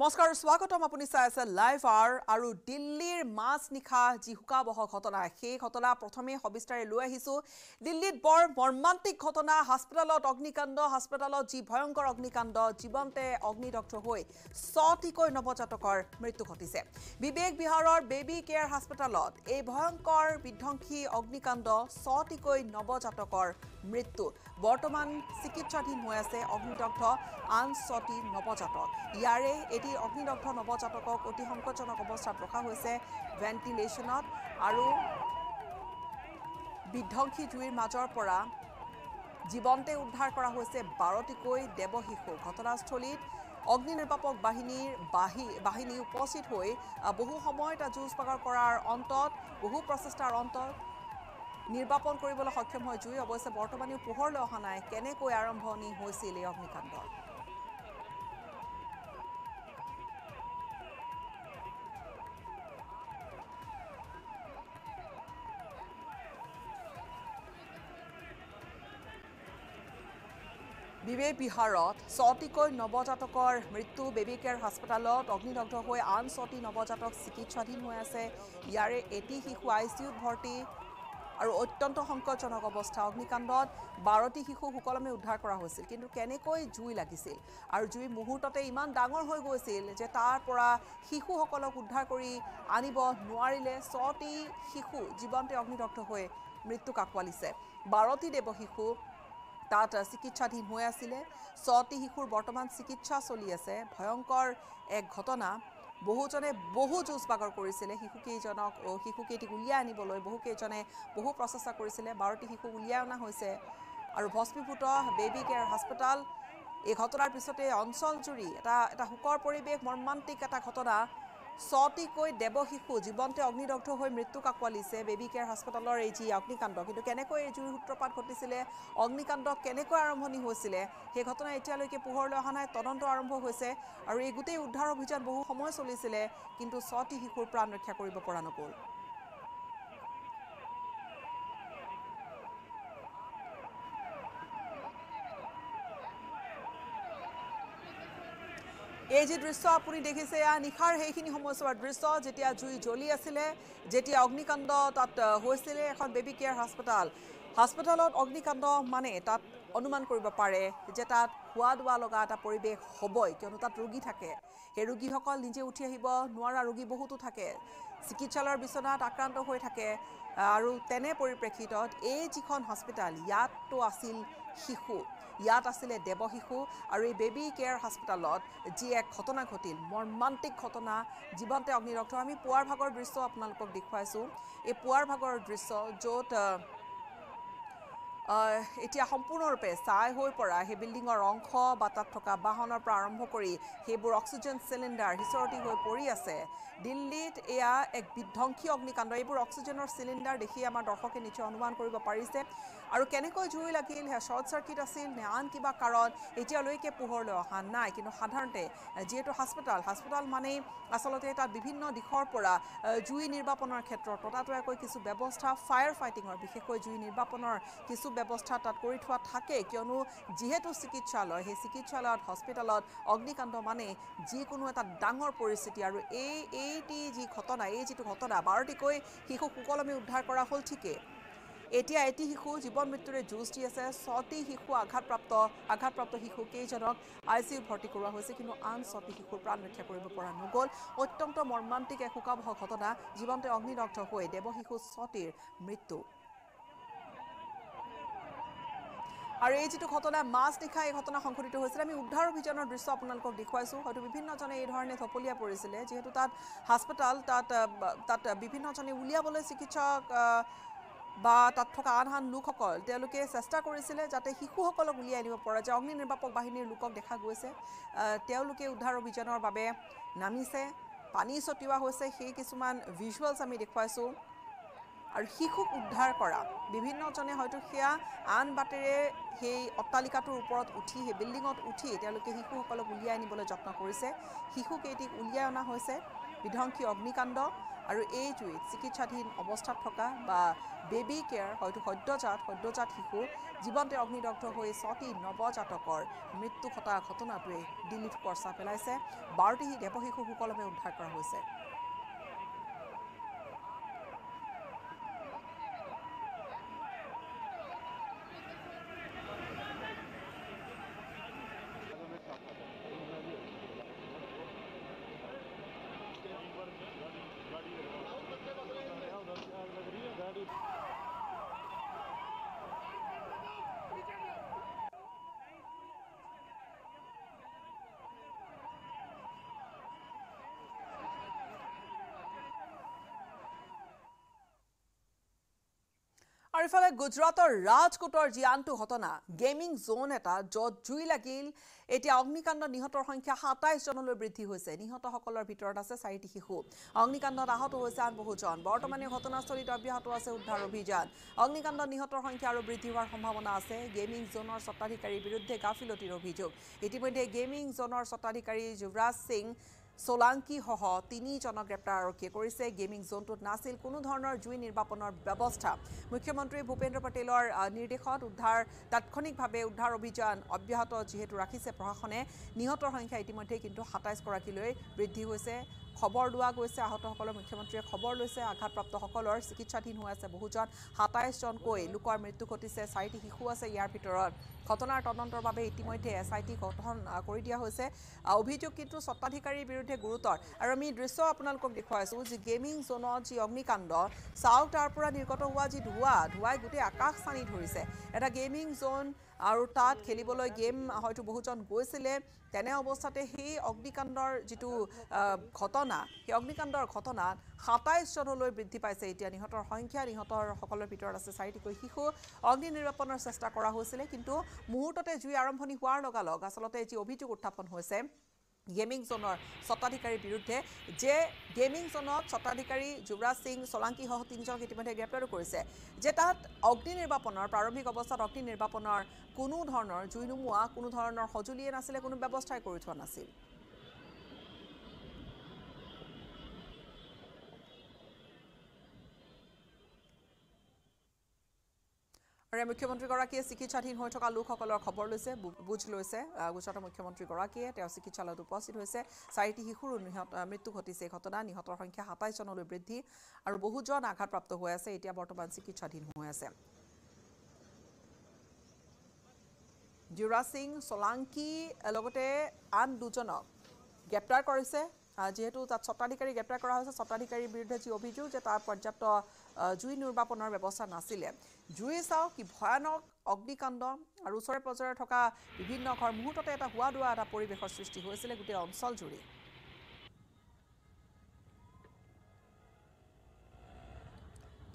নমস্কাৰ স্বাগতম আপুনি চাই আছে লাইভ আৰ আৰু দিল্লীৰ মাজনিশা যি শোকাবহ ঘটনা সেই ঘটনা প্ৰথমে সবিস্তাৰে লৈ আহিছোঁ দিল্লীত বৰ মৰ্মান্তিক ঘটনা হাস্পিটেলত অগ্নিকাণ্ড হাস্পিটেলত যি ভয়ংকৰ অগ্নিকাণ্ড জীৱন্তে অগ্নিদগ্ধ হৈ ছটিকৈ নৱজাতকৰ মৃত্যু ঘটিছে বিবেক বিহাৰৰ বেবী কেয়াৰ হাস্পিটেলত এই ভয়ংকৰ বিধ্বংসী অগ্নিকাণ্ড ছটিকৈ নৱজাতকৰ মৃত্যু বৰ্তমান চিকিৎসাধীন হৈ আছে অগ্নিদগ্ধ আন ছটি নৱজাতক ইয়াৰে এটি অগ্নিদগ্ধ নৱজাতকক অতি সংকটজনক অৱস্থাত ৰখা হৈছে ভেণ্টিলেশ্যনত আৰু বিধ্বংসী জুইৰ মাজৰ পৰা জীৱন্তে উদ্ধাৰ কৰা হৈছে বাৰটিকৈ দেৱশিশু ঘটনাস্থলীত অগ্নি নিৰ্বাপক বাহিনীৰ বাহী বাহিনী উপস্থিত হৈ বহু সময় এটা যুঁজ পাগৰ কৰাৰ অন্তত বহু প্ৰচেষ্টাৰ অন্তত নিৰ্বাপন কৰিবলৈ সক্ষম হয় জুই অৱশ্যে বৰ্তমানেও পোহৰলৈ অহা নাই কেনেকৈ আৰম্ভণি হৈছিল এই অগ্নিকাণ্ডৰ বিবেক বিহাৰত ছটিকৈ নৱজাতকৰ মৃত্যু বেবি কেয়াৰ হাস্পাতালত অগ্নিদগ্ধ হৈ আন ছটি নৱজাতক চিকিৎসাধীন হৈ আছে ইয়াৰে এটি শিশু আই চি ইউত ভৰ্তি আৰু অত্যন্ত সংকটজনক অৱস্থা অগ্নিকাণ্ডত বাৰটি শিশুসকল সুকলমে উদ্ধাৰ কৰা হৈছিল কিন্তু কেনেকৈ জুই লাগিছিল আৰু জুই মুহূৰ্ততে ইমান ডাঙৰ হৈ গৈছিল যে তাৰ পৰা শিশুসকলক উদ্ধাৰ কৰি আনিব নোৱাৰিলে ছটি শিশু জীৱন্তে অগ্নিদগ্ধ হৈ মৃত্যু আঁকোৱালিছে বাৰটি দেৱশিশু তাত চিকিৎসাধীন হৈ আছিলে ছটি শিশুৰ বৰ্তমান চিকিৎসা চলি আছে ভয়ংকৰ এক ঘটনা বহুজনে বহু যুঁজ বাগৰ কৰিছিলে শিশুকেইজনক শিশুকেইটিক উলিয়াই আনিবলৈ বহুকেইজনে বহু প্ৰচেষ্টা কৰিছিলে বাৰটি শিশু উলিয়াই অনা হৈছে আৰু ভস্মীভূত বেবী কেয়াৰ হস্পিটেল এই ঘটনাৰ পিছতে অঞ্চলজুৰি এটা এটা শোকৰ পৰিৱেশ মৰ্মান্তিক এটা ঘটনা ছটিকৈ দেৱ শিশু জীৱন্তে অগ্নিদগ্ধ হৈ মৃত্যুক আঁকোৱালিছে বেবি কেয়াৰ হাস্পাতালৰ এই যি অগ্নিকাণ্ড কিন্তু কেনেকৈ এই জুইৰ সূত্ৰপাত ঘটিছিলে অগ্নিকাণ্ড কেনেকৈ আৰম্ভণি হৈছিলে সেই ঘটনা এতিয়ালৈকে পোহৰলৈ অহা নাই তদন্ত আৰম্ভ হৈছে আৰু এই গোটেই উদ্ধাৰ অভিযান বহু সময় চলিছিলে কিন্তু ছটি শিশুৰ প্ৰাণ ৰক্ষা কৰিব পৰা নগ'ল এই যি দৃশ্য আপুনি দেখিছে এয়া নিশাৰ সেইখিনি সময়ছোৱাৰ দৃশ্য যেতিয়া জুই জ্বলি আছিলে যেতিয়া অগ্নিকাণ্ড তাত হৈছিলে এখন বেবী কেয়াৰ হাস্পাতাল হাস্পাতালত অগ্নিকাণ্ড মানে তাত অনুমান কৰিব পাৰে যে তাত খোৱা দোৱা লগা এটা পৰিৱেশ হ'বই কিয়নো তাত ৰোগী থাকে সেই ৰোগীসকল নিজে উঠি আহিব নোৱাৰা ৰোগী বহুতো থাকে চিকিৎসালয়ৰ বিচনাত আক্ৰান্ত হৈ থাকে আৰু তেনে পৰিপ্ৰেক্ষিতত এই যিখন হস্পিটেল ইয়াততো আছিল শিশু ইয়াত আছিলে দেৱশিশু আৰু এই বেবী কেয়াৰ হস্পিটেলত যি এক ঘটনা ঘটিল মৰ্মান্তিক ঘটনা জীৱন্তে অগ্নিৰক্ষ আমি পুৱাৰ ভাগৰ দৃশ্য আপোনালোকক দেখুৱাইছোঁ এই পুৱাৰ ভাগৰ দৃশ্য য'ত এতিয়া সম্পূৰ্ণৰূপে ছাই হৈ পৰা সেই বিল্ডিঙৰ অংশ বা তাত থকা বাহনৰ পৰা আৰম্ভ কৰি সেইবোৰ অক্সিজেন চিলিণ্ডাৰ সিঁচৰতি হৈ পৰি আছে দিল্লীত এয়া এক বিধ্বংসী অগ্নিকাণ্ড এইবোৰ অক্সিজেনৰ চিলিণ্ডাৰ দেখি আমাৰ দৰ্শকে নিশ্চয় অনুমান কৰিব পাৰিছে আৰু কেনেকৈ জুই লাগিল সেয়া শ্বৰ্ট চাৰ্কিট আছিল নে আন কিবা কাৰণ এতিয়ালৈকে পোহৰলৈ অহা নাই কিন্তু সাধাৰণতে যিহেতু হাস্পাতাল হাস্পাতাল মানেই আচলতে তাত বিভিন্ন দিশৰ পৰা জুই নিৰ্বাপনৰ ক্ষেত্ৰত ততাতৈয়াকৈ কিছু ব্যৱস্থা ফায়াৰ ফাইটিঙৰ বিশেষকৈ জুই নিৰ্বাপনৰ কিছু ব্যৱস্থা তাত কৰি থোৱা থাকে কিয়নো যিহেতু চিকিৎসালয় সেই চিকিৎসালয়ত হস্পিটেলত অগ্নিকাণ্ড মানে যিকোনো এটা ডাঙৰ পৰিস্থিতি আৰু এই এইটি যি ঘটনা এই যিটো ঘটনা বাৰটিকৈ শিশুসকল আমি উদ্ধাৰ কৰা হ'ল ঠিকে এতিয়া এটি শিশু জীৱন মৃত্যুৰে যুঁজ দি আছে ছটি শিশু আঘাতপ্ৰাপ্ত আঘাতপ্ৰাপ্ত শিশু কেইজনক আই চি ইউ ভৰ্তি কৰোৱা হৈছে কিন্তু আন ছটি শিশুৰ প্ৰাণ ৰক্ষা কৰিব পৰা নগ'ল অত্যন্ত মৰ্মান্তিক এশোকাবহ ঘটনা জীৱন্তে অগ্নিদগ্ধ হৈ দেৱশিশু ছটিৰ মৃত্যু আৰু এই যিটো ঘটনা মাছ নিশা এই ঘটনা সংঘটিত হৈছিলে আমি উদ্ধাৰ অভিযানৰ দৃশ্য আপোনালোকক দেখুৱাইছোঁ হয়তো বিভিন্নজনে এই ধৰণে ঢপলীয়া পৰিছিলে যিহেতু তাত হাস্পাতাল তাত তাত বিভিন্নজনে উলিয়াবলৈ চিকিৎসক বা তাত থকা আন আন লোকসকল তেওঁলোকে চেষ্টা কৰিছিলে যাতে শিশুসকলক উলিয়াই আনিব পৰা যায় অগ্নি নিৰ্বাপক বাহিনীৰ লোকক দেখা গৈছে তেওঁলোকে উদ্ধাৰ অভিযানৰ বাবে নামিছে পানী ছটিওৱা হৈছে সেই কিছুমান ভিজুৱেলছ আমি দেখুৱাইছোঁ আৰু শিশুক উদ্ধাৰ কৰা বিভিন্নজনে হয়তো সেয়া আন বাটেৰে সেই অট্টালিকাটোৰ ওপৰত উঠি সেই বিল্ডিঙত উঠি তেওঁলোকে শিশুসকলক উলিয়াই আনিবলৈ যত্ন কৰিছে শিশুকেইটিক উলিয়াই অনা হৈছে বিধ্বংসী অগ্নিকাণ্ড আৰু এই চিকিৎসাধীন অৱস্থাত থকা বা বেবী কেয়াৰ হয়তো সদ্যজাত সদ্যজাত শিশু জীৱন্তে অগ্নিদগ্ধ হৈ ছটি নৱজাতকৰ মৃত্যু ঘটা ঘটনাটোৱে দিল্লীত কৰ্চা পেলাইছে বাৰটি দেৱশিশুসকলকে উদ্ধাৰ কৰা হৈছে আৰু গুজৰাটৰ ৰাজকোটৰ যি আনটো ঘটনা গেমিং জোন এটা য'ত জুই লাগিল এতিয়া অগ্নিকাণ্ডত নিহতৰ সংখ্যা জনলৈ বৃদ্ধি হৈছে নিহতসকলৰ ভিতৰত আছে চাৰিটি শিশু অগ্নিকাণ্ডত আহত হৈছে আন বহুজন বৰ্তমানে ঘটনাস্থলীত অব্যাহত আছে উদ্ধাৰ অভিযান অগ্নিকাণ্ডত নিহতৰ সংখ্যা আৰু বৃদ্ধি হোৱাৰ সম্ভাৱনা আছে গেমিং জোনৰ স্বত্বাধিকাৰীৰ বিৰুদ্ধে গাফিলতিৰ অভিযোগ ইতিমধ্যে গেমিং জোনৰ স্বত্বাধিকাৰী যুৱৰাজ সিং চোলাংকীসহ তিনিজনক গ্ৰেপ্তাৰ আৰক্ষীয়ে কৰিছে গেমিং জোনটোত নাছিল কোনো ধৰণৰ জুই নিৰ্বাপনৰ ব্যৱস্থা মুখ্যমন্ত্ৰী ভূপেন্দ্ৰ পাটেলৰ নিৰ্দেশত উদ্ধাৰ তাৎক্ষণিকভাৱে উদ্ধাৰ অভিযান অব্যাহত যিহেতু ৰাখিছে প্ৰশাসনে নিহতৰ সংখ্যা ইতিমধ্যে কিন্তু সাতাইছগৰাকীলৈ বৃদ্ধি হৈছে খবৰ লোৱা গৈছে আহতসকলৰ মুখ্যমন্ত্ৰীয়ে খবৰ লৈছে আঘাতপ্ৰাপ্তসকলৰ চিকিৎসাধীন হৈ আছে বহুজন সাতাইছজনকৈ লোকৰ মৃত্যু ঘটিছে চাৰিটি শিশু আছে ইয়াৰ ভিতৰত ঘটনাৰ তদন্তৰ বাবে ইতিমধ্যে এছ আই টি গঠন কৰি দিয়া হৈছে অভিযোগ কিন্তু স্বত্বাধিকাৰীৰ বিৰুদ্ধে গুৰুতৰ আৰু আমি দৃশ্য আপোনালোকক দেখুৱাইছোঁ যি গেমিং জ'নত যি অগ্নিকাণ্ড চাওক তাৰ পৰা নিৰ্গত হোৱা যি ধোঁৱা ধোঁৱাই গোটেই আকাশ চানি ধৰিছে এটা গেমিং জ'ন আৰু তাত খেলিবলৈ গেম হয়তো বহুজন গৈছিলে তেনে অৱস্থাতে সেই অগ্নিকাণ্ডৰ যিটো ঘটনা সেই অগ্নিকাণ্ডৰ ঘটনাত সাতাইছজনলৈ বৃদ্ধি পাইছে এতিয়া নিহতৰ সংখ্যা নিহতৰ সকলৰ ভিতৰত আছে চাৰিটিকৈ শিশু অগ্নি নিৰাপণৰ চেষ্টা কৰা হৈছিলে কিন্তু মুহূৰ্ততে জুই আৰম্ভণি হোৱাৰ লগালগ আচলতে যি অভিযোগ উত্থাপন হৈছে গেমিং জ'নৰ স্বত্বাধিকাৰীৰ বিৰুদ্ধে যে গেমিং জ'নত স্বত্বাধিকাৰী যুৱৰাজ সিং চোলাংকীসহ তিনিজনক ইতিমধ্যে গ্ৰেপ্তাৰো কৰিছে যে তাত অগ্নি নিৰ্বাপনৰ প্ৰাৰম্ভিক অৱস্থাত অগ্নি নিৰ্বাপনৰ কোনো ধৰণৰ জুই নুমোৱা কোনো ধৰণৰ সঁজুলিয়ে নাছিলে কোনো ব্যৱস্থাই কৰি থোৱা নাছিল আৰু মুখ্যমন্ত্ৰীগৰাকীয়ে চিকিৎসাধীন হৈ থকা লোকসকলৰ খবৰ লৈছে বুজ লৈছে গুজৰাটৰ মুখ্যমন্ত্ৰীগৰাকীয়ে তেওঁ চিকিৎসালয়ত উপস্থিত হৈছে চাৰিটি শিশুৰো নিহত মৃত্যু ঘটিছে এই ঘটনা নিহতৰ সংখ্যা সাতাইছ বৃদ্ধি আৰু বহুজন আঘাতপ্ৰাপ্ত হৈ আছে এতিয়া বৰ্তমান চিকিৎসাধীন হৈ আছে জুৰা সিং চোলাংকি লগতে আন দুজনক গ্ৰেপ্তাৰ কৰিছে যিহেতু তাত স্বত্বাধিকাৰী গ্ৰেপ্তাৰ কৰা হৈছে স্বত্বাধিকাৰীৰ বিৰুদ্ধে যি অভিযোগ যে তাৰ পৰ্যাপ্ত জুই নিৰ্বাপনৰ ব্যৱস্থা নাছিলে জুই চাওক কি ভয়ানক অগ্নিকাণ্ড আৰু ওচৰে পাজৰে থকা বিভিন্ন ঘৰ মুহূৰ্ততে এটা হোৱা দোৱা এটা পৰিৱেশৰ সৃষ্টি হৈছিলে গোটেই অঞ্চল জুৰি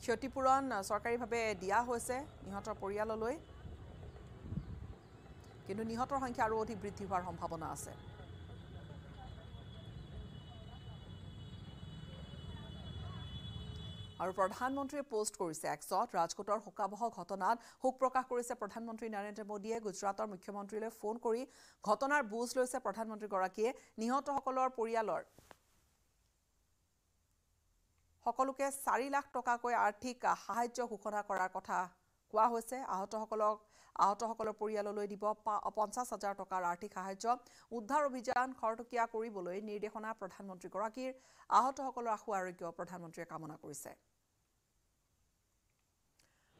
ক্ষতিপূৰণ চৰকাৰীভাৱে দিয়া হৈছে নিহতৰ পৰিয়াললৈ কিন্তু নিহতৰ সংখ্যা আৰু অধিক বৃদ্ধি হোৱাৰ সম্ভাৱনা আছে আৰু প্ৰধানমন্ত্ৰীয়ে পোষ্ট কৰিছে এক্সত ৰাজকোটৰ শোকাবহ ঘটনাত শোক প্ৰকাশ কৰিছে প্ৰধানমন্ত্ৰী নৰেন্দ্ৰ মোদীয়ে গুজৰাটৰ মুখ্যমন্ত্ৰীলৈ ফোন কৰি ঘটনাৰ বুজ লৈছে প্ৰধানমন্ত্ৰীগৰাকীয়ে নিহতসকলৰ পৰিয়ালৰ সকলোকে চাৰি লাখ টকাকৈ আৰ্থিক সাহাৰ্য ঘোষণা কৰাৰ কথা কোৱা হৈছে আহতসকলক আহতসকলৰ পৰিয়াললৈ দিব পঞ্চাছ হাজাৰ টকাৰ আৰ্থিক সাহাৰ্য উদ্ধাৰ অভিযান খৰতকীয়া কৰিবলৈ নিৰ্দেশনা প্ৰধানমন্ত্ৰীগৰাকীৰ আহতসকলৰ আশু আৰোগ্য প্ৰধানমন্ত্ৰীয়ে কামনা কৰিছে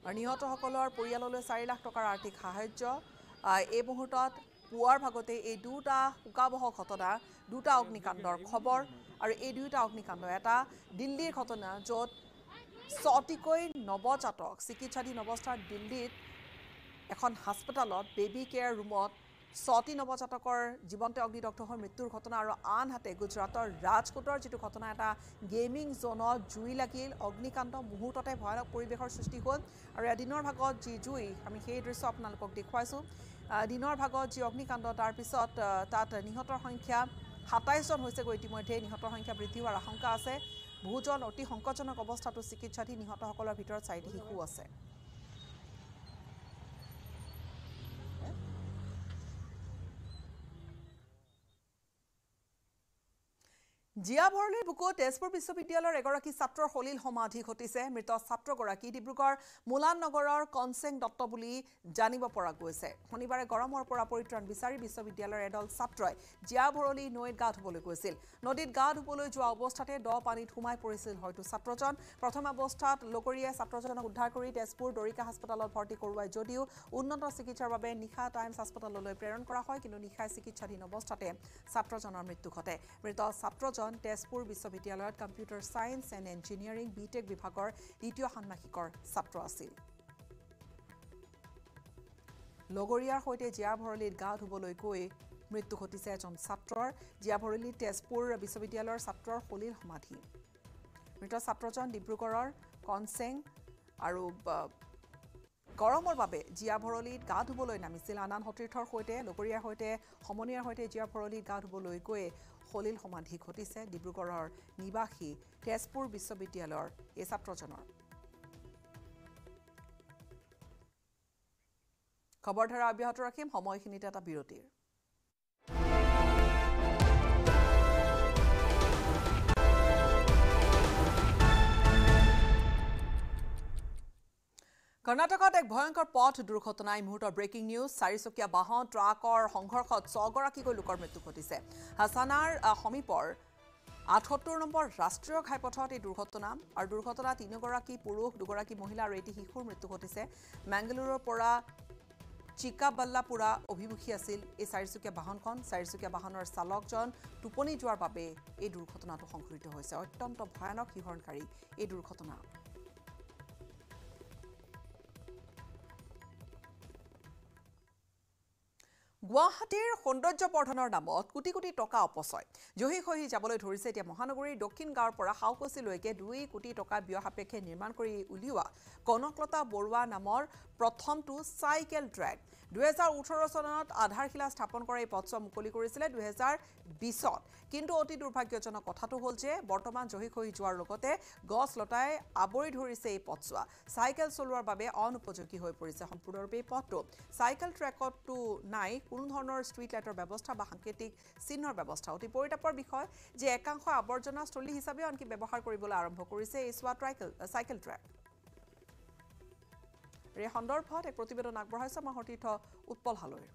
আৰু নিহতসকলৰ পৰিয়াললৈ চাৰি লাখ টকাৰ আৰ্থিক সাহাৰ্য এই মুহূৰ্তত পুৱাৰ ভাগতে এই দুটা শোকাবহ ঘটনা দুটা অগ্নিকাণ্ডৰ খবৰ আৰু এই দুয়োটা অগ্নিকাণ্ড এটা দিল্লীৰ ঘটনা য'ত ছটিকৈ নৱজাতক চিকিৎসাধীন অৱস্থাত দিল্লীত এখন হাস্পতালত বেবী কেয়াৰ ৰুমত ছটি নৱজাতকৰ জীৱন্তে অগ্নিদগ্ধ হৈ মৃত্যুৰ ঘটনা আৰু আনহাতে গুজৰাটৰ ৰাজকোটৰ যিটো ঘটনা এটা গেমিং জ'নত জুই লাগিল অগ্নিকাণ্ড মুহূৰ্ততে ভয়ানক পৰিৱেশৰ সৃষ্টি হ'ল আৰু এদিনৰ ভাগত যি জুই আমি সেই দৃশ্য আপোনালোকক দেখুৱাইছোঁ দিনৰ ভাগত যি অগ্নিকাণ্ড তাৰপিছত তাত নিহতৰ সংখ্যা সাতাইছজন হৈছেগৈ ইতিমধ্যে নিহতৰ সংখ্যা বৃদ্ধি হোৱাৰ আশংকা আছে ভূজল অতি সংকটজনক অৱস্থাটো চিকিৎসাধীন নিহতসকলৰ ভিতৰত চাৰিটা শিশু আছে জিয়াভৰণীৰ বুকুত তেজপুৰ বিশ্ববিদ্যালয়ৰ এগৰাকী ছাত্ৰৰ সলিল সমাধি ঘটিছে মৃত ছাত্ৰগৰাকী ডিব্ৰুগড় মোলান নগৰৰ কনচেং দত্ত বুলি জানিব পৰা গৈছে শনিবাৰে গৰমৰ পৰা পৰিত্ৰাণ বিচাৰি বিশ্ববিদ্যালয়ৰ এদল ছাত্ৰই জিয়াভৰণী নৈত গা ধুবলৈ গৈছিল নদীত গা ধুবলৈ যোৱা অৱস্থাতে দ পানীত সোমাই পৰিছিল হয়তো ছাত্ৰজন প্ৰথম অৱস্থাত লগৰীয়াই ছাত্ৰজনক উদ্ধাৰ কৰি তেজপুৰ দৰিকা হাস্পতালত ভৰ্তি কৰোৱাই যদিও উন্নত চিকিৎসাৰ বাবে নিশা টাইমছ হাস্পতাললৈ প্ৰেৰণ কৰা হয় কিন্তু নিশাই চিকিৎসাধীন অৱস্থাতে ছাত্ৰজনৰ মৃত্যু ঘটে মৃত ছাত্ৰজন ৰবিনছন তেজপুৰ বিশ্ববিদ্যালয়ত computer science and engineering B Tech বিভাগৰ দ্বিতীয় ষান্মাসিকৰ ছাত্ৰ আছিল লগৰীয়াৰ সৈতে জীয়া ভৰলীত গা ধুবলৈ গৈ মৃত্যু ঘটিছে এজন ছাত্ৰৰ জীয়া ভৰলী তেজপুৰ বিশ্ববিদ্যালয়ৰ ছাত্ৰৰ সলিল সমাধি মৃত ছাত্ৰজন ডিব্ৰুগড়ৰ কনচেং আৰু গৰমৰ বাবে জীয়া ভৰলীত গা ধুবলৈ নামিছিল আনান সতীৰ্থৰ সৈতে লগৰীয়াৰ সৈতে সমনীয়াৰ সৈতে জীয়া ভৰলীত গা ধুবলৈ গৈ সলিল সমাধি ঘটিছে ডিব্ৰুগড়ৰ নিবাসী তেজপুৰ বিশ্ববিদ্যালয়ৰ এই ছাত্ৰজনৰ খবৰ ধাৰা অব্যাহত ৰাখিম সময়খিনিতে এটা বিৰতিৰ কৰ্ণাটকত এক ভয়ংকৰ পথ দুৰ্ঘটনা এই মুহূৰ্তৰ ব্ৰেকিং নিউজ চাৰিচকীয়া বাহন ট্ৰাকৰ সংঘৰ্ষত ছগৰাকীকৈ লোকৰ মৃত্যু ঘটিছে হাছানাৰ সমীপৰ আঠসত্তৰ নম্বৰ ৰাষ্ট্ৰীয় ঘাইপথত এই দুৰ্ঘটনা আৰু দুৰ্ঘটনাত তিনিগৰাকী পুৰুষ দুগৰাকী মহিলা আৰু এটি শিশুৰ মৃত্যু ঘটিছে মেংগালোৰৰ পৰা চিকাবাল্লাপুৰা অভিমুখী আছিল এই চাৰিচকীয়া বাহনখন চাৰিচকীয়া বাহনৰ চালকজন টোপনি যোৱাৰ বাবে এই দুৰ্ঘটনাটো সংঘটিত হৈছে অত্যন্ত ভয়ানক শিহৰণকাৰী এই দুৰ্ঘটনা গুৱাহাটীৰ সৌন্দৰ্য বৰ্ধনৰ নামত কোটি কোটি টকা অপচয় জহি খহি যাবলৈ ধৰিছে এতিয়া মহানগৰীৰ দক্ষিণ গাঁৱৰ পৰা শাওকচিলৈকে দুই কোটি টকা ব্যয় সাপেক্ষে নিৰ্মাণ কৰি উলিওৱা কনকলতা বৰুৱা নামৰ প্ৰথমটো চাইকেল ট্ৰেক দুহেজাৰ ওঠৰ চনত আধাৰশিলা স্থাপন কৰা এই পথছোৱা মুকলি কৰিছিলে দুহেজাৰ বিছত কিন্তু অতি দুৰ্ভাগ্যজনক কথাটো হ'ল যে বৰ্তমান জহি খহি যোৱাৰ লগতে গছ লতাই আৱৰি ধৰিছে এই পথছোৱা চাইকেল চলোৱাৰ বাবে অনুপযোগী হৈ পৰিছে সম্পূৰ্ণৰূপে এই পথটো চাইকেল ট্ৰেকতো নাই কোনো ধৰণৰ ষ্ট্ৰীট লাইটৰ ব্যৱস্থা বা সাংকেতিক চিহ্নৰ ব্যৱস্থা অতি পৰিতাপৰ বিষয় যে একাংশ আৱৰ্জনাস্থলী হিচাপেও আনকি ব্যৱহাৰ কৰিবলৈ আৰম্ভ কৰিছে এই চোৱা ট্ৰাইকেল চাইকেল ট্ৰেক এই সন্দৰ্ভত এক প্ৰতিবেদন আগবঢ়াইছে আমাৰ সতীৰ্থ উৎপল হালৈৰ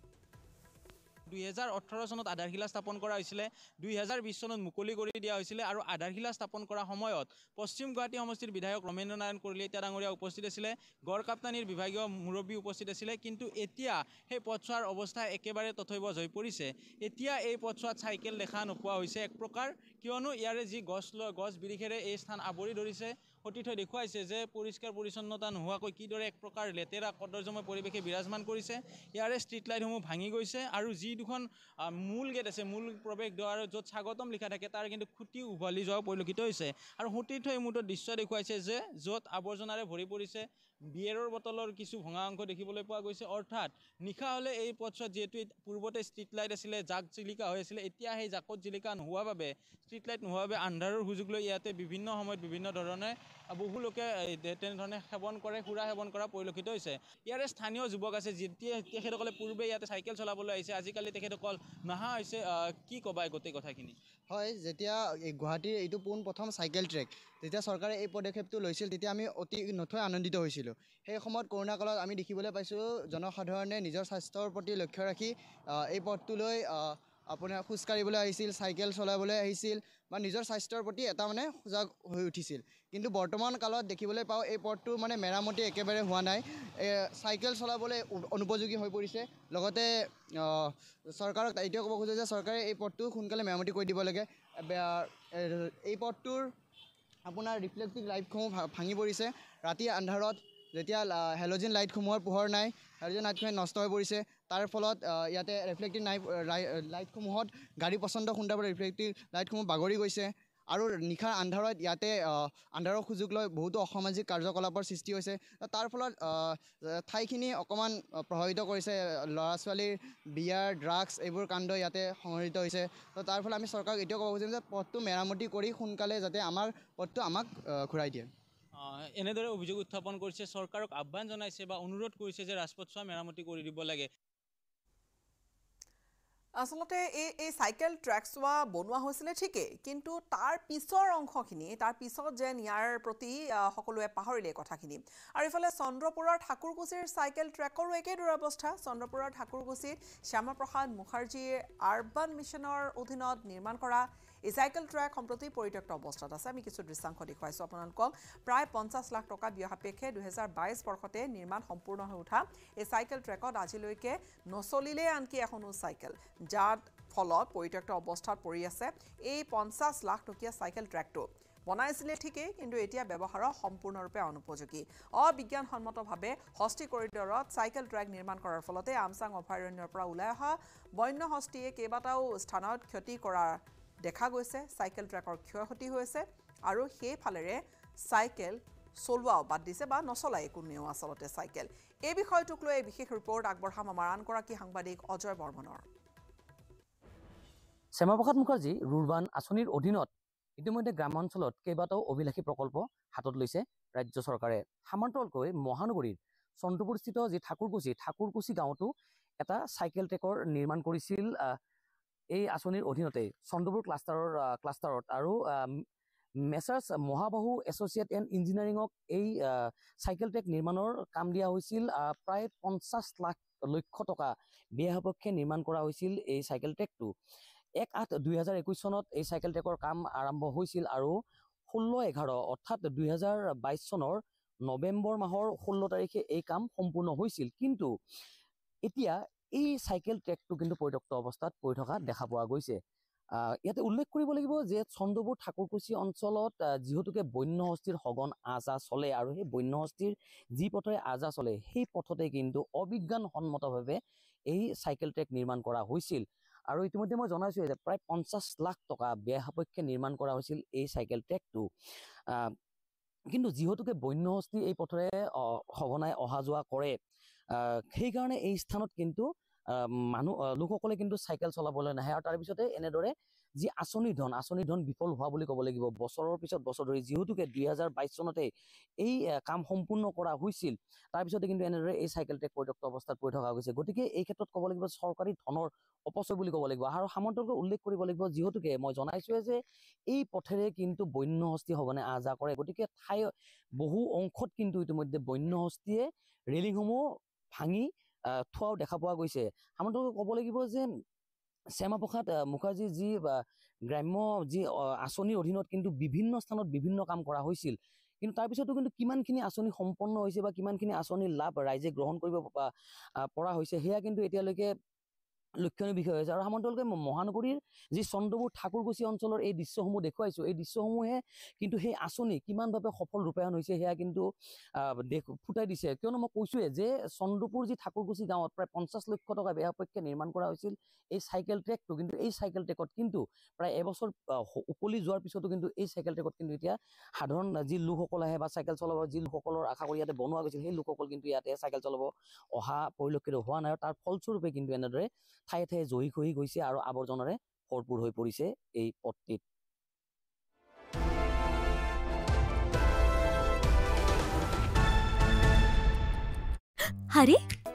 দুহেজাৰ ওঠৰ চনত আধাৰশিলা স্থাপন কৰা হৈছিলে দুহেজাৰ বিছ চনত মুকলি কৰি দিয়া হৈছিলে আৰু আধাৰশিলা স্থাপন কৰা সময়ত পশ্চিম গুৱাহাটী সমষ্টিৰ বিধায়ক ৰমেন্দ্ৰ নাৰায়ণ কলিতা ডাঙৰীয়া উপস্থিত আছিলে গড় কাপ্তানীৰ বিভাগীয় মুৰব্বী উপস্থিত আছিলে কিন্তু এতিয়া সেই পথছোৱাৰ অৱস্থা একেবাৰে তথৈবজ হৈ পৰিছে এতিয়া এই পথছোৱাত চাইকেল দেখা নোপোৱা হৈছে এক প্ৰকাৰ কিয়নো ইয়াৰে যি গছ গছ বিৰিখেৰে এই স্থান আৱৰি ধৰিছে সতী থৈ দেখুৱাইছে যে পৰিষ্কাৰ পৰিচ্ছন্নতা নোহোৱাকৈ কিদৰে এক প্ৰকাৰ লেতেৰা কদৰ্জময় পৰিৱেশে বিৰাজমান কৰিছে ইয়াৰে ষ্ট্ৰীট লাইটসমূহ ভাঙি গৈছে আৰু যি দুখন মূল গেট আছে মূল প্ৰৱেশ দুৱাৰ য'ত স্বাগতম লিখা থাকে তাৰ কিন্তু খুটি উভালি যোৱাও পৰিলক্ষিত হৈছে আৰু সতীৰ্থই মূৰত দৃশ্য দেখুৱাইছে যে য'ত আৱৰ্জনাৰে ভৰি পৰিছে বিয়েৰৰ বটলৰ কিছু ভঙা অংশ দেখিবলৈ পোৱা গৈছে অৰ্থাৎ নিশা হ'লে এই পথছোৱাত যিহেতু পূৰ্বতে ষ্ট্ৰীট লাইট আছিলে জাক জিলিকা হৈ আছিলে এতিয়া সেই জাকত জিলিকা নোহোৱা বাবে ষ্ট্ৰীট লাইট নোহোৱা বাবে আন্ধাৰৰ সুযোগ লৈ ইয়াতে বিভিন্ন সময়ত বিভিন্ন ধৰণে বহু লোকে তেনেধৰণে সেৱন কৰে সুৰা সেৱন কৰা পৰিলক্ষিত হৈছে ইয়াৰে স্থানীয় যুৱক আছে যেতিয়া তেখেতসকলে পূৰ্বে ইয়াতে চাইকেল চলাবলৈ আহিছে আজিকালি তেখেতসকল নাহা হৈছে কি ক'বা গোটেই কথাখিনি হয় যেতিয়া গুৱাহাটীৰ এইটো পোন প্ৰথম চাইকেল ট্ৰেক যেতিয়া চৰকাৰে এই পদক্ষেপটো লৈছিল তেতিয়া আমি অতি নথৈ আনন্দিত হৈছিলোঁ সেই সময়ত কৰোণা কালত আমি দেখিবলৈ পাইছোঁ জনসাধাৰণে নিজৰ স্বাস্থ্যৰ প্ৰতি লক্ষ্য ৰাখি এই পথটোলৈ আপোনাৰ খোজকাঢ়িবলৈ আহিছিল চাইকেল চলাবলৈ আহিছিল বা নিজৰ স্বাস্থ্যৰ প্ৰতি এটা মানে সজাগ হৈ উঠিছিল কিন্তু বৰ্তমান কালত দেখিবলৈ পাওঁ এই পথটো মানে মেৰামতি একেবাৰে হোৱা নাই চাইকেল চলাবলৈ অনুপযোগী হৈ পৰিছে লগতে চৰকাৰক এতিয়াও ক'ব খোজে যে চৰকাৰে এই পথটো সোনকালে মেৰামতি কৰি দিব লাগে এই পথটোৰ আপোনাৰ ৰিফ্লেক্টিভ লাইটসমূহ ভাঙি পৰিছে ৰাতি আন্ধাৰত যেতিয়া হেলজিন লাইটসমূহৰ পোহৰ নাই হেলজিন লাইটসমূহ নষ্ট হৈ পৰিছে তাৰ ফলত ইয়াতে ৰিফ্লেক্টিভ লাইট লাইটসমূহত গাড়ী পচন্দ শুনাৰ পৰা ৰিফ্লেক্টিভ লাইটসমূহ বাগৰি গৈছে আৰু নিশাৰ আন্ধাৰত ইয়াতে আন্ধাৰৰ সুযোগ লৈ বহুতো অসামাজিক কাৰ্যকলাপৰ সৃষ্টি হৈছে তাৰ ফলত ঠাইখিনি অকণমান প্ৰভাৱিত কৰিছে ল'ৰা ছোৱালীৰ বিয়াৰ ড্ৰাগছ এইবোৰ কাণ্ড ইয়াতে সংঘটিত হৈছে তো তাৰ ফলত আমি চৰকাৰক এতিয়াও ক'ব খুজিম যে পথটো মেৰামতি কৰি সোনকালে যাতে আমাৰ পথটো আমাক ঘূৰাই দিয়ে এনেদৰে অভিযোগ উত্থাপন কৰিছে চৰকাৰক আহ্বান জনাইছে বা অনুৰোধ কৰিছে যে ৰাজপথছোৱা মেৰামতি কৰি দিব লাগে আচলতে এই এই চাইকেল ট্ৰেকছোৱা বনোৱা হৈছিলে ঠিকেই কিন্তু তাৰ পিছৰ অংশখিনি তাৰ পিছত যেন ইয়াৰ প্ৰতি সকলোৱে পাহৰিলে কথাখিনি আৰু ইফালে চন্দ্ৰপুৰৰ ঠাকুৰকুছিৰ চাইকেল ট্ৰেকৰো একেই দুৰৱস্থা চন্দ্ৰপুৰৰ ঠাকুৰকুছিত শ্যামাপ্ৰসাদ মুখাৰ্জীৰ আৰ্বান মিছনৰ অধীনত নিৰ্মাণ কৰা এই চাইকেল ট্ৰয়া সম্প্ৰতি পৰিত্যক্ত অৱস্থাত আছে আমি কিছু দৃশ্যাংশ দেখুৱাইছোঁ আপোনালোকক প্ৰায় পঞ্চাছ লাখ টকা ব্যয় সাপেক্ষে দুহেজাৰ বাইছ বৰ্ষতে নিৰ্মাণ সম্পূৰ্ণ হৈ উঠা এই চাইকেল ট্ৰেকত আজিলৈকে নচলিলেই আনকি এখনো চাইকেল যাৰ ফলত পৰিত্যক্ত অৱস্থাত পৰি আছে এই পঞ্চাছ লাখ টকীয়া চাইকেল ট্ৰেকটো বনাইছিলে ঠিকেই কিন্তু এতিয়া ব্যৱহাৰৰ সম্পূৰ্ণৰূপে অনুপযোগী অবিজ্ঞানসন্মতভাৱে হস্তি কৰিডৰত চাইকেল ট্ৰেক নিৰ্মাণ কৰাৰ ফলতে আমচাং অভয়াৰণ্যৰ পৰা ওলাই অহা বন্য হস্তিয়ে কেইবাটাও স্থানত ক্ষতি কৰাৰ দেখা গৈছে চাইকেল ট্ৰেকৰ ক্ষয় ক্ষতি হৈছে আৰু সেইফালেৰে চাইকেল চলোৱাও বাদ দিছে বা নচলায় কোনেও আচলতে চাইকেল এই বিষয়টোক লৈ এই বিশেষ ৰিপৰ্ট আগবঢ়াম আমাৰ আনগৰাকী সাংবাদিক অজয় বৰ্মনৰ শ্যামাপ্ৰসাদ মুখাৰ্জী ৰুৰবান আঁচনিৰ অধীনত ইতিমধ্যে গ্ৰামাঞ্চলত কেইবাটাও অভিলাষী প্ৰকল্প হাতত লৈছে ৰাজ্য চৰকাৰে সামান্তৰলকৈ মহানগৰীৰ চন্দ্ৰপুৰস্থিত যি ঠাকুৰকুছি ঠাকুৰকুছি গাঁৱতো এটা চাইকেল ট্ৰেকৰ নিৰ্মাণ কৰিছিল এই আঁচনিৰ অধীনতে চন্দ্ৰপুৰ ক্লাষ্টাৰৰ ক্লাষ্টাৰত আৰু মেচাৰ্ছ মহাবাহু এছ'চিয়েট এণ্ড ইঞ্জিনিয়াৰিঙক এই চাইকেল ট্ৰেক নিৰ্মাণৰ কাম দিয়া হৈছিল প্ৰায় পঞ্চাছ লাখ লক্ষ টকা ব্যয়সাপক্ষে নিৰ্মাণ কৰা হৈছিল এই চাইকেল ট্ৰেকটো এক আঠ দুহেজাৰ একৈছ চনত এই চাইকেল ট্ৰেকৰ কাম আৰম্ভ হৈছিল আৰু ষোল্ল এঘাৰ অৰ্থাৎ দুহেজাৰ বাইছ চনৰ নৱেম্বৰ মাহৰ ষোল্ল তাৰিখে এই কাম সম্পূৰ্ণ হৈছিল কিন্তু এতিয়া এই চাইকেল ট্ৰেকটো কিন্তু পৰিত্যক্ত অৱস্থাত পৰি থকা দেখা পোৱা গৈছে ইয়াতে উল্লেখ কৰিব লাগিব যে চন্দ্ৰপুৰ ঠাকুৰকুছি অঞ্চলত যিহেতুকে বন্য হস্তীৰ সঘন আহ যাহ চলে আৰু সেই বন্য হস্তীৰ যি পথেৰে আহ যাহ চলে সেই পথতে কিন্তু অবিজ্ঞানসন্মতভাৱে এই চাইকেল ট্ৰেক নিৰ্মাণ কৰা হৈছিল আৰু ইতিমধ্যে মই জনাইছোঁ যে প্ৰায় পঞ্চাছ লাখ টকা সাপেক্ষে নিৰ্মাণ কৰা হৈছিল এই চাইকেল ট্ৰেকটো কিন্তু যিহেতুকে বন্য হস্তী এই পথেৰে সঘনাই অহা যোৱা কৰে সেইকাৰণে এই স্থানত কিন্তু মানুহ লোকসকলে কিন্তু চাইকেল চলাবলৈ নাহে আৰু তাৰপিছতে এনেদৰে যি আঁচনি ধন আঁচনি ধন বিফল হোৱা বুলি ক'ব লাগিব বছৰৰ পিছত বছৰ ধৰি যিহেতুকে দুই হাজাৰ বাইছ চনতে এই কাম সম্পূৰ্ণ কৰা হৈছিল তাৰপিছতে কিন্তু এনেদৰে এই চাইকেল ট্ৰেক পৰিত্যক্ত অৱস্থাত পৰি থকা হৈছে গতিকে এই ক্ষেত্ৰত ক'ব লাগিব চৰকাৰী ধনৰ অপচয় বুলি ক'ব লাগিব আৰু সামন্তকে উল্লেখ কৰিব লাগিব যিহেতুকে মই জনাইছোঁৱে যে এই পথেৰে কিন্তু বন্য বন্যহস্তি সঘনে আহ যাহ কৰে গতিকে ঠাই বহু অংশত কিন্তু ইতিমধ্যে বন্য বন্যহস্তিয়ে ৰেলিংসমূহ ভাঙি থোৱাও দেখা পোৱা গৈছে সামান্য ক'ব লাগিব যে শ্যামা প্ৰসাদ মুখাৰ্জীৰ যি গ্ৰাম্য যি আঁচনিৰ অধীনত কিন্তু বিভিন্ন স্থানত বিভিন্ন কাম কৰা হৈছিল কিন্তু তাৰপিছতো কিন্তু কিমানখিনি আঁচনি সম্পন্ন হৈছে বা কিমানখিনি আঁচনিৰ লাভ ৰাইজে গ্ৰহণ কৰিব পৰা হৈছে সেয়া কিন্তু এতিয়ালৈকে লক্ষণীয় বিষয় হৈছে আৰু সামন্তলোকে মহানগৰীৰ যি চন্দ্ৰপুৰ ঠাকুৰকুচি অঞ্চলৰ এই দৃশ্যসমূহ দেখুৱাইছোঁ এই দৃশ্যসমূহে কিন্তু সেই আঁচনি কিমানভাৱে সফল ৰূপায়ণ হৈছে সেয়া কিন্তু দেখ ফুটাই দিছে কিয়নো মই কৈছোৱে যে চন্দ্ৰপুৰ যি ঠাকুৰকুচি গাঁৱত প্ৰায় পঞ্চাছ লক্ষ টকা পক্ষে নিৰ্মাণ কৰা হৈছিল এই চাইকেল ট্ৰেকটো কিন্তু এই চাইকেল ট্ৰেকত কিন্তু প্ৰায় এবছৰ উকলি যোৱাৰ পিছতো কিন্তু এই চাইকেল ট্ৰেকত কিন্তু এতিয়া সাধাৰণ যি লোকসকল আহে বা চাইকেল চলাব যি লোকসকলৰ আশা কৰি ইয়াতে বনোৱা গৈছিল সেই লোকসকল কিন্তু ইয়াতে চাইকেল চলাব অহা পৰিলক্ষিত হোৱা নাই আৰু তাৰ ফলস্বৰূপে কিন্তু এনেদৰে ঠায়ে ঠায়ে জয়ী খহি গৈছে আৰু আৱৰ্জনাৰে ভৰপূৰ হৈ পৰিছে এই পথটিত আরে